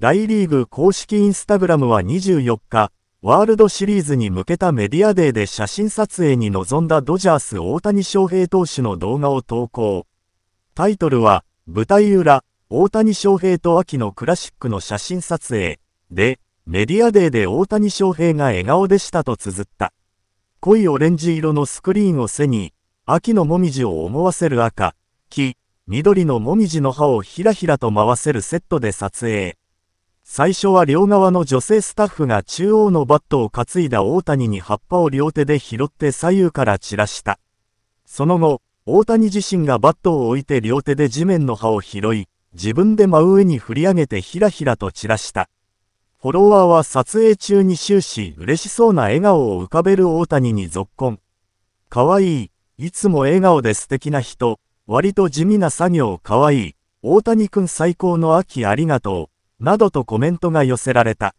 大リーグ公式インスタグラムは24日、ワールドシリーズに向けたメディアデーで写真撮影に臨んだドジャース大谷翔平投手の動画を投稿。タイトルは、舞台裏、大谷翔平と秋のクラシックの写真撮影、で、メディアデーで大谷翔平が笑顔でしたと綴った。濃いオレンジ色のスクリーンを背に、秋のもみじを思わせる赤、黄、緑のもみじの葉をひらひらと回せるセットで撮影。最初は両側の女性スタッフが中央のバットを担いだ大谷に葉っぱを両手で拾って左右から散らした。その後、大谷自身がバットを置いて両手で地面の葉を拾い、自分で真上に振り上げてひらひらと散らした。フォロワーは撮影中に終始嬉しそうな笑顔を浮かべる大谷に続婚。かわいい、いつも笑顔で素敵な人、割と地味な作業かわいい、大谷くん最高の秋ありがとう。などとコメントが寄せられた。